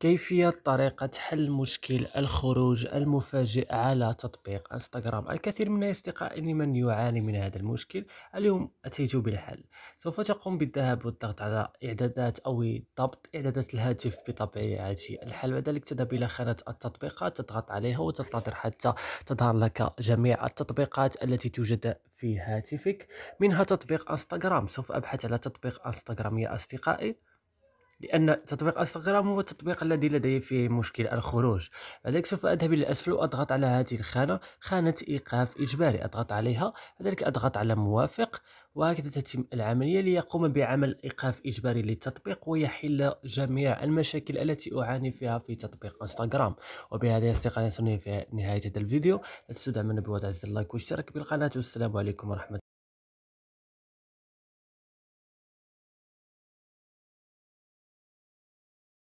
كيفية طريقة حل مشكل الخروج المفاجئ على تطبيق انستغرام الكثير من أصدقائي من يعاني من هذا المشكل اليوم أتيت بالحل سوف تقوم بالذهاب والضغط على إعدادات أو ضبط إعدادات الهاتف بطبيعة الحال بعد ذلك تذهب إلى خانة التطبيقات تضغط عليها وتنتظر حتى تظهر لك جميع التطبيقات التي توجد في هاتفك منها تطبيق انستغرام سوف أبحث على تطبيق انستغرام يا أصدقائي لأن تطبيق انستغرام هو التطبيق الذي لدي فيه مشكل الخروج لذلك سوف أذهب إلى الأسفل وأضغط على هذه الخانة خانة إيقاف إجباري أضغط عليها لذلك أضغط على موافق وهكذا تتم العملية ليقوم بعمل إيقاف إجباري للتطبيق ويحل جميع المشاكل التي أعاني فيها في تطبيق انستغرام وبهذا يا في نهاية هذا الفيديو لا تنسوا دعمنا بوضع زر اللايك والاشتراك بالقناة والسلام عليكم ورحمة